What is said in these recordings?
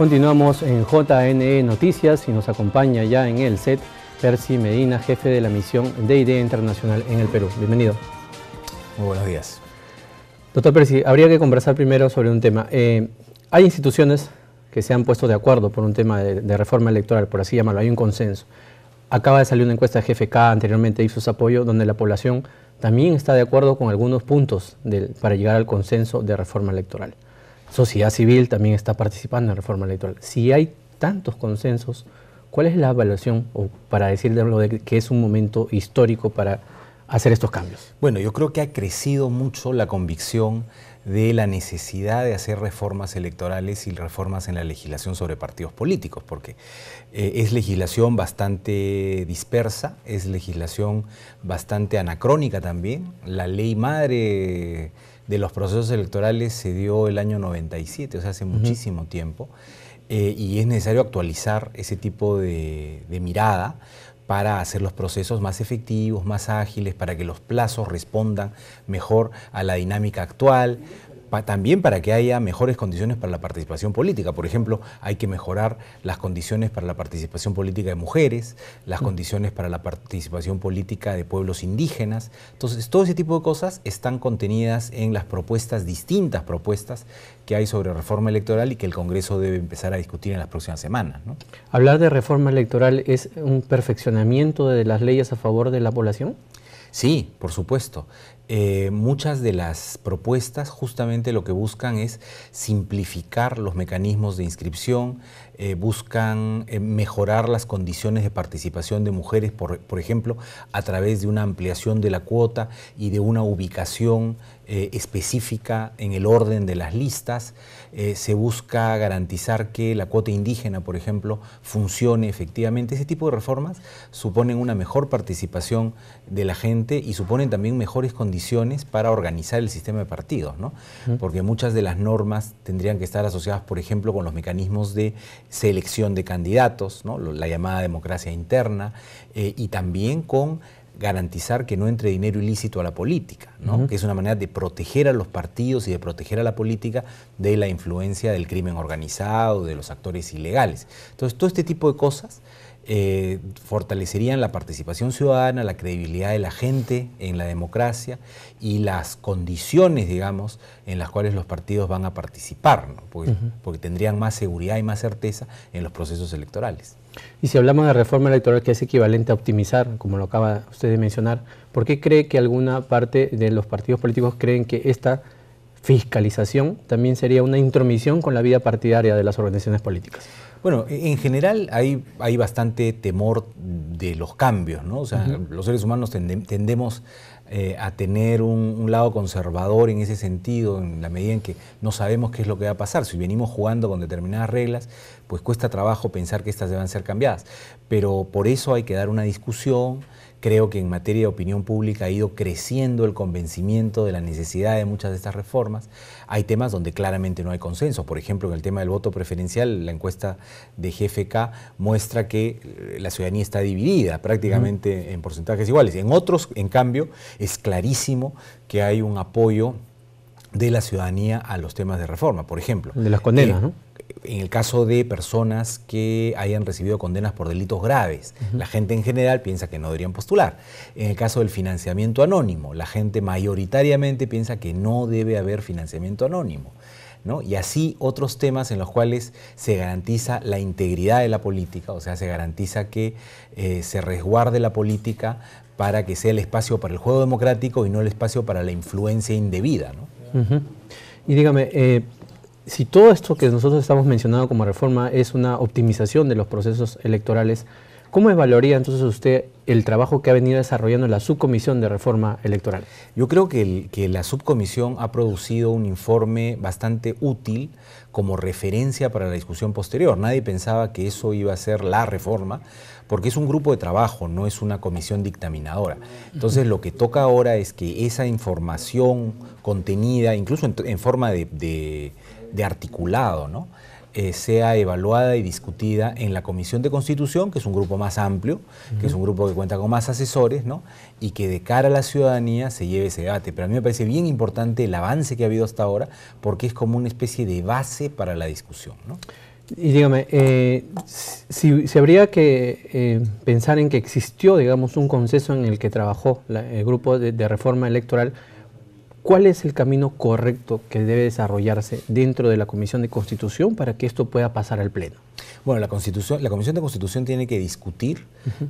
Continuamos en JNE Noticias y nos acompaña ya en el set Percy Medina, jefe de la misión de IDEA Internacional en el Perú. Bienvenido. Muy buenos días. Doctor Percy, habría que conversar primero sobre un tema. Eh, hay instituciones que se han puesto de acuerdo por un tema de, reforma electoral, por así llamarlo, hay un consenso. Acaba de salir una encuesta de GFK, anteriormente su Apoyo, donde la población también está de acuerdo con algunos puntos para llegar al consenso de reforma electoral sociedad civil también está participando en la reforma electoral. Si hay tantos consensos, ¿cuál es la evaluación o para decir de que es un momento histórico para hacer estos cambios? Bueno, yo creo que ha crecido mucho la convicción de la necesidad de hacer reformas electorales y reformas en la legislación sobre partidos políticos, porque eh, es legislación bastante dispersa, es legislación bastante anacrónica también. La ley madre de los procesos electorales se dio el año 97, o sea, hace muchísimo tiempo, eh, y es necesario actualizar ese tipo de mirada para hacer los procesos más efectivos, más ágiles, para que los plazos respondan mejor a la dinámica actual, también para que haya mejores condiciones para la participación política. Por ejemplo, hay que mejorar las condiciones para la participación política de mujeres, las mm. condiciones para la participación política de pueblos indígenas. Entonces, todo ese tipo de cosas están contenidas en las propuestas, distintas propuestas que hay sobre reforma electoral y que el Congreso debe empezar a discutir en las próximas semanas. ¿Hablar de reforma electoral es un perfeccionamiento de las leyes a favor de la población? Sí, por supuesto. Eh, muchas de las propuestas justamente lo que buscan es simplificar los mecanismos de inscripción, eh, buscan eh, mejorar las condiciones de participación de mujeres, por, ejemplo, a través de una ampliación de la cuota y de una ubicación eh, específica en el orden de las listas. se busca garantizar que la cuota indígena, por ejemplo, funcione efectivamente. Ese tipo de reformas suponen una mejor participación de la gente y suponen también mejores condiciones para organizar el sistema de partidos, ¿no? Porque muchas de las normas tendrían que estar asociadas, por ejemplo, con los mecanismos de selección de candidatos, la llamada democracia interna, eh, y también con garantizar que no entre dinero ilícito a la política, que es una manera de proteger a los partidos y de proteger a la política de la influencia del crimen organizado, de los actores ilegales. Entonces, todo este tipo de cosas eh, fortalecerían la participación ciudadana, la credibilidad de la gente en la democracia y las condiciones, digamos, en las cuales los partidos van a participar, porque, porque, tendrían más seguridad y más certeza en los procesos electorales. Y si hablamos de reforma electoral que es equivalente a optimizar, como lo acaba usted de mencionar, ¿por qué cree que alguna parte de los partidos políticos creen que esta fiscalización también sería una intromisión con la vida partidaria de las organizaciones políticas? Bueno, e, en general hay, bastante temor de los cambios, ¿no? O sea, los seres humanos tendemos eh, a tener un, lado conservador en ese sentido, en la medida en que no sabemos qué es lo que va a pasar. Si venimos jugando con determinadas reglas, pues cuesta trabajo pensar que estas deban ser cambiadas. Pero por eso hay que dar una discusión, Creo que en materia de opinión pública ha ido creciendo el convencimiento de la necesidad de muchas de estas reformas. Hay temas donde claramente no hay consenso. Por ejemplo, en el tema del voto preferencial, la encuesta de GFK muestra que eh, la ciudadanía está dividida prácticamente en porcentajes iguales. En otros, en cambio, es clarísimo que hay un apoyo de la ciudadanía a los temas de reforma, por ejemplo. De las condenas, eh, ¿no? en el caso de personas que hayan recibido condenas por delitos graves, la gente en general piensa que no deberían postular. En el caso del financiamiento anónimo, la gente mayoritariamente piensa que no debe haber financiamiento anónimo. ¿no? Y así otros temas en los cuales se garantiza la integridad de la política, o sea, se garantiza que eh, se resguarde la política para que sea el espacio para el juego democrático y no el espacio para la influencia indebida. ¿no? Y dígame, eh, si todo esto que nosotros estamos mencionando como reforma es una optimización de los procesos electorales, ¿cómo evaluaría entonces usted el trabajo que ha venido desarrollando la subcomisión de reforma electoral? Yo creo que, que la subcomisión ha producido un informe bastante útil como referencia para la discusión posterior. Nadie pensaba que eso iba a ser la reforma, porque es un grupo de trabajo, no es una comisión dictaminadora. Entonces lo que toca ahora es que esa información contenida, incluso en, forma de de articulado, ¿no? Eh, sea evaluada y discutida en la Comisión de Constitución, que es un grupo más amplio, que es un grupo que cuenta con más asesores, ¿no? y que de cara a la ciudadanía se lleve ese debate. Pero a mí me parece bien importante el avance que ha habido hasta ahora, porque es como una especie de base para la discusión. Y dígame, eh, si, habría que eh, pensar en que existió, digamos, un consenso en el que trabajó el grupo de, de reforma electoral, ¿Cuál es el camino correcto que debe desarrollarse dentro de la Comisión de Constitución para que esto pueda pasar al Pleno? Bueno, la, Constitución, la Comisión de Constitución tiene que discutir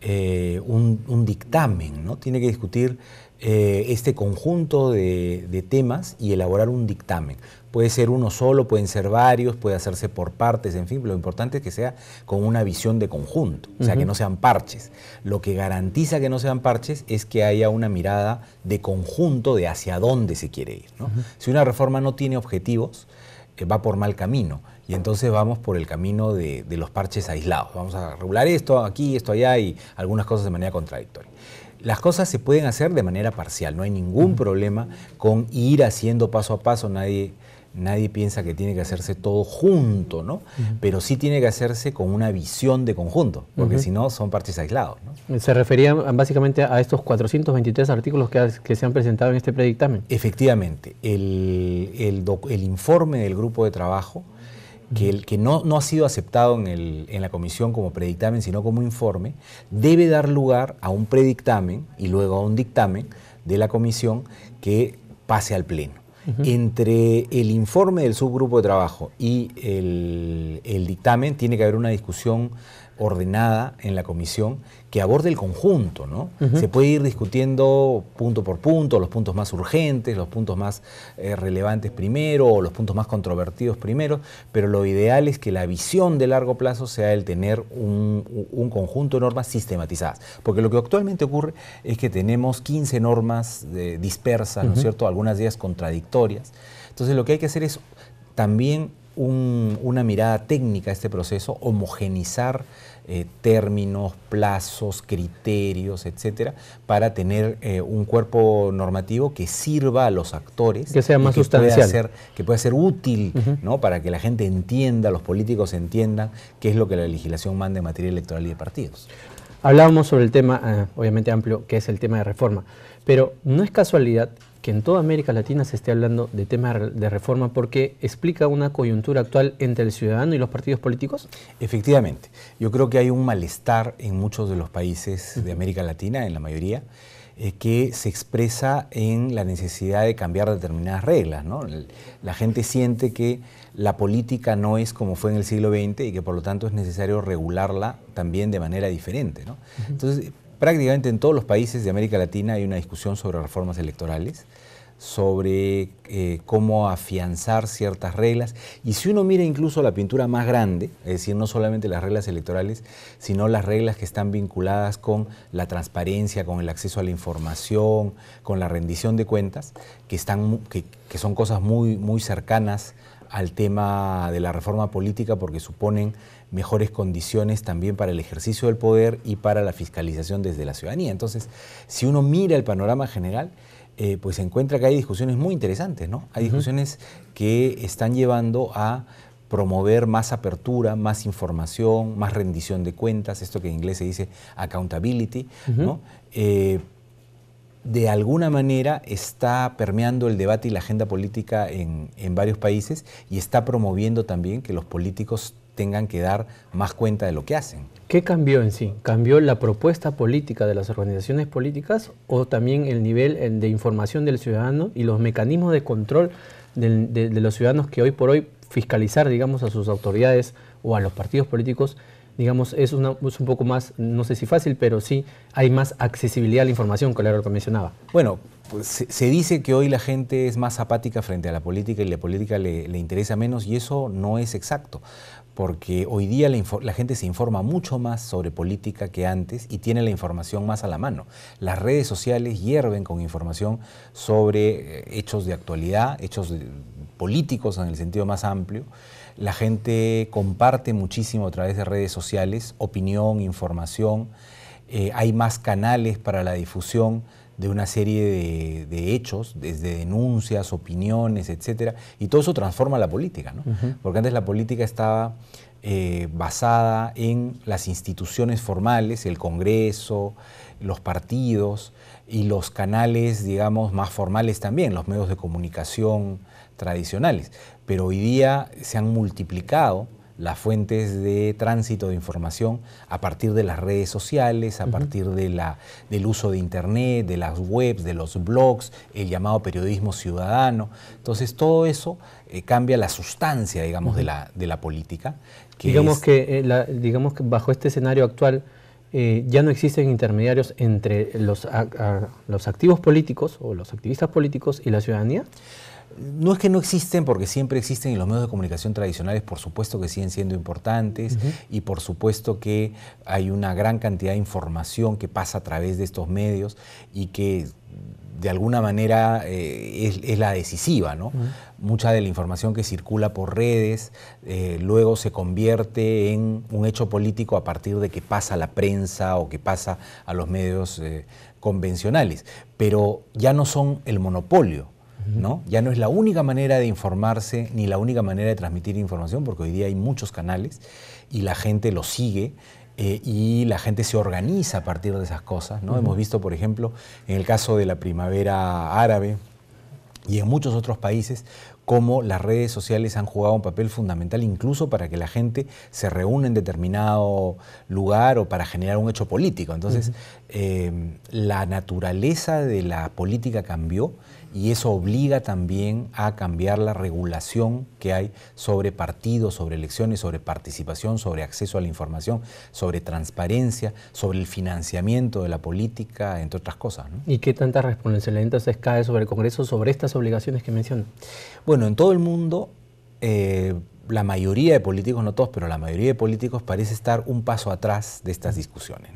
eh, un, dictamen, ¿no? Tiene que discutir eh, este conjunto de, temas y elaborar un dictamen. Puede ser uno solo, pueden ser varios, puede hacerse por partes, en fin, lo importante es que sea con una visión de conjunto, o sea, que no sean parches. Lo que garantiza que no sean parches es que haya una mirada de conjunto de hacia dónde se quiere ir. Si una reforma no tiene objetivos, eh, va por mal camino. Y entonces vamos por el camino de, de los parches aislados. Vamos a regular esto aquí, esto allá y algunas cosas de manera contradictoria las cosas se pueden hacer de manera parcial, no hay ningún problema con ir haciendo paso a paso, nadie nadie piensa que tiene que hacerse todo junto, ¿no? Pero sí tiene que hacerse con una visión de conjunto, porque si no son partes aislados. Se refería básicamente a estos 423 artículos que, se han presentado en este predictamen. Efectivamente, el, informe del grupo de trabajo, que, no, ha sido aceptado en, en, la comisión como predictamen, sino como informe, debe dar lugar a un predictamen y luego a un dictamen de la comisión que pase al pleno entre el informe del subgrupo de trabajo y el, el dictamen tiene que haber una discusión ordenada en la comisión que aborde el conjunto, ¿no? Se puede ir discutiendo punto por punto, los puntos más urgentes, los puntos más eh, relevantes primero o los puntos más controvertidos primero, pero lo ideal es que la visión de largo plazo sea el tener un, conjunto de normas sistematizadas, porque lo que actualmente ocurre es que tenemos 15 normas eh, dispersas, ¿no es cierto?, algunas de ellas contradictorias. Entonces lo que hay que hacer es también una mirada técnica a este proceso, homogenizar eh, términos, plazos, criterios, etcétera, para tener eh, un cuerpo normativo que sirva a los actores. Que sea más sustancial. ser, que pueda ser útil, ¿no? Para que la gente entienda, los políticos entiendan qué es lo que la legislación manda en materia electoral y de partidos. Hablábamos sobre el tema, ah, obviamente amplio, que es el tema de reforma, pero no es casualidad que en toda América Latina se esté hablando de temas de reforma porque explica una coyuntura actual entre el ciudadano y los partidos políticos? Efectivamente. Yo creo que hay un malestar en muchos de los países de América Latina, en la mayoría, eh, que se expresa en la necesidad de cambiar determinadas reglas. La gente siente que la política no es como fue en el siglo XX y que por lo tanto es necesario regularla también de manera diferente. Entonces, prácticamente en todos los países de América Latina hay una discusión sobre reformas electorales, sobre eh, cómo afianzar ciertas reglas. Y si uno mira incluso la pintura más grande, es decir, no solamente las reglas electorales, sino las reglas que están vinculadas con la transparencia, con el acceso a la información, con la rendición de cuentas, que, están, que son cosas muy, muy cercanas al tema de la reforma política porque suponen mejores condiciones también para el ejercicio del poder y para la fiscalización desde la ciudadanía. Entonces, si uno mira el panorama general, eh, pues se encuentra que hay discusiones muy interesantes, ¿no? Hay discusiones que están llevando a promover más apertura, más información, más rendición de cuentas, esto que en inglés se dice accountability, ¿no? de alguna manera está permeando el debate y la agenda política en, varios países y está promoviendo también que los políticos tengan que dar más cuenta de lo que hacen. ¿Qué cambió en sí? ¿Cambió la propuesta política de las organizaciones políticas o también el nivel de información del ciudadano y los mecanismos de control de, los ciudadanos que hoy por hoy fiscalizar, digamos, a sus autoridades o a los partidos políticos digamos, es, un poco más, no sé si fácil, pero sí hay más accesibilidad a la información, que lo que mencionaba. Bueno, pues, se, dice que hoy la gente es más apática frente a la política y la política le, interesa menos y eso no es exacto, porque hoy día la, gente se informa mucho más sobre política que antes y tiene la información más a la mano. Las redes sociales hierven con información sobre eh, hechos de actualidad, hechos políticos en el sentido más amplio. La gente comparte muchísimo a través de redes sociales, opinión, información. Eh, hay más canales para la difusión de una serie de, hechos, desde denuncias, opiniones, etc. y todo eso transforma la política, ¿no? Porque antes la política estaba eh, basada en las instituciones formales, el Congreso, los partidos y los canales, digamos, más formales también, los medios de comunicación, tradicionales, pero hoy día se han multiplicado las fuentes de tránsito de información a partir de las redes sociales, a partir de la, del uso de Internet, de las webs, de los blogs, el llamado periodismo ciudadano. Entonces todo eso eh, cambia la sustancia, digamos, de, la, de la política. digamos, que, eh, digamos que bajo este escenario actual eh, ya no existen intermediarios entre los, los activos políticos o los activistas políticos y la ciudadanía no es que no existen, porque siempre existen y los medios de comunicación tradicionales, por supuesto que siguen siendo importantes y por supuesto que hay una gran cantidad de información que pasa a través de estos medios y que de alguna manera eh, es, la decisiva, ¿no? Mucha de la información que circula por redes eh, luego se convierte en un hecho político a partir de que pasa a la prensa o que pasa a los medios eh, convencionales, pero ya no son el monopolio ya no es la única manera de informarse ni la única manera de transmitir información, porque hoy día hay muchos canales y la gente lo sigue. Eh, y la gente se organiza a partir de esas cosas. Hemos visto, por ejemplo, en el caso de la primavera árabe y en muchos otros países, cómo las redes sociales han jugado un papel fundamental incluso para que la gente se reúna en determinado lugar o para generar un hecho político. Entonces, eh, la naturaleza de la política cambió y eso obliga también a cambiar la regulación que hay sobre partidos, sobre elecciones, sobre participación, sobre acceso a la información, sobre transparencia, sobre el financiamiento de la política, entre otras cosas. ¿Y qué tanta responsabilidad entonces cae sobre el Congreso sobre estas obligaciones que menciona? Bueno, en todo el mundo eh, la mayoría de políticos, no todos, pero la mayoría de políticos parece estar un paso atrás de estas discusiones.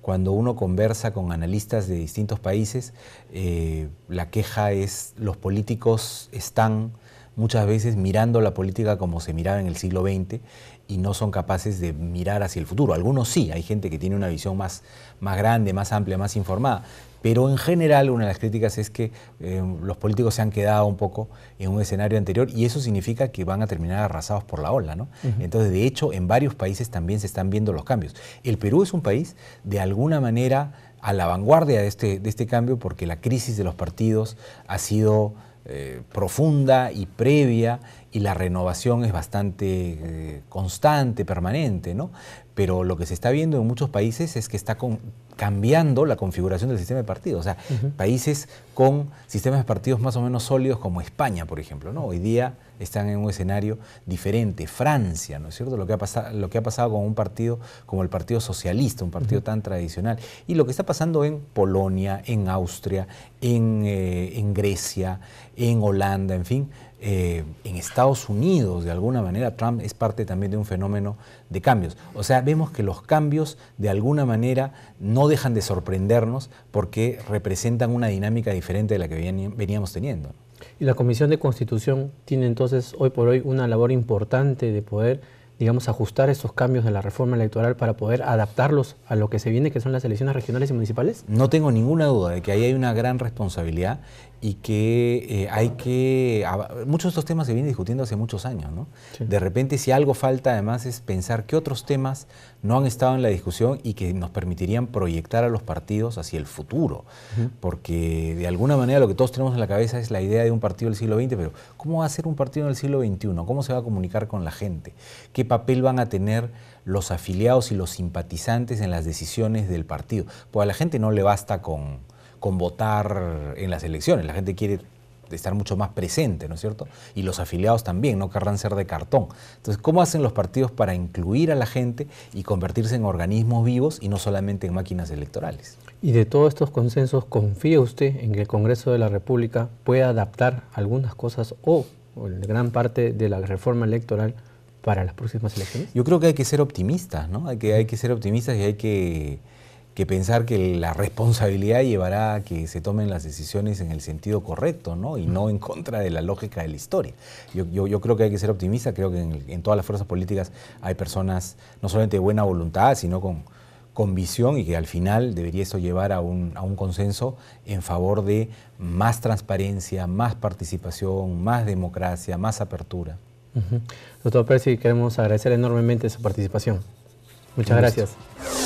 Cuando uno conversa con analistas de distintos países, eh, la queja es los políticos están muchas veces mirando la política como se miraba en el siglo XX y no son capaces de mirar hacia el futuro. Algunos sí, hay gente que tiene una visión más, más grande, más amplia, más informada, pero en general una de las críticas es que eh, los políticos se han quedado un poco en un escenario anterior y eso significa que van a terminar arrasados por la ola. ¿no? Entonces, de hecho, en varios países también se están viendo los cambios. El Perú es un país, de alguna manera, a la vanguardia de este, de este cambio porque la crisis de los partidos ha sido... Eh, profunda y previa y la renovación es bastante eh, constante, permanente, ¿no? Pero lo que se está viendo en muchos países es que está con, cambiando la configuración del sistema de partidos. O sea, países con sistemas de partidos más o menos sólidos como España, por ejemplo, ¿no? Hoy día están en un escenario diferente. Francia, ¿no es cierto? Lo que ha, pasado, lo que ha pasado con un partido como el Partido Socialista, un partido tan tradicional. Y lo que está pasando en Polonia, en Austria, en eh, Grecia, en Holanda, en fin, eh, en Estados Unidos, de alguna manera, Trump es parte también de un fenómeno de cambios. O sea, vemos que los cambios, de alguna manera, no dejan de sorprendernos porque representan una dinámica diferente de la que veníamos teniendo. Y la Comisión de Constitución tiene entonces hoy por hoy una labor importante de poder, digamos, ajustar esos cambios de la reforma electoral para poder adaptarlos a lo que se viene, que son las elecciones regionales y municipales? No tengo ninguna duda de que ahí hay una gran responsabilidad y que eh, hay que... Muchos de estos temas se vienen discutiendo hace muchos años, ¿no? De repente si algo falta además es pensar qué otros temas no han estado en la discusión y que nos permitirían proyectar a los partidos hacia el futuro. Porque de alguna manera lo que todos tenemos en la cabeza es la idea de un partido del siglo XX, pero ¿cómo va a ser un partido del siglo XXI? ¿Cómo se va a comunicar con la gente? ¿Qué papel van a tener los afiliados y los simpatizantes en las decisiones del partido? Pues a la gente no le basta con con votar en las elecciones. La gente quiere estar mucho más presente, ¿no es cierto? Y los afiliados también, no querrán ser de cartón. Entonces, ¿cómo hacen los partidos para incluir a la gente y convertirse en organismos vivos y no solamente en máquinas electorales? Y de todos estos consensos, ¿confía usted en que el Congreso de la República pueda adaptar algunas cosas o, gran parte de la reforma electoral para las próximas elecciones? Yo creo que hay que ser optimistas, ¿no? Hay que, hay que ser optimistas y hay que que pensar que la responsabilidad llevará a que se tomen las decisiones en el sentido correcto, Y no en contra de la lógica de la historia. Yo, creo que hay que ser optimista, creo que en, todas las fuerzas políticas hay personas no solamente de buena voluntad, sino con, con visión y que al final debería eso llevar a un, consenso en favor de más transparencia, más participación, más democracia, más apertura. Nosotros, Doctor Percy, queremos agradecer enormemente su participación. Muchas gracias.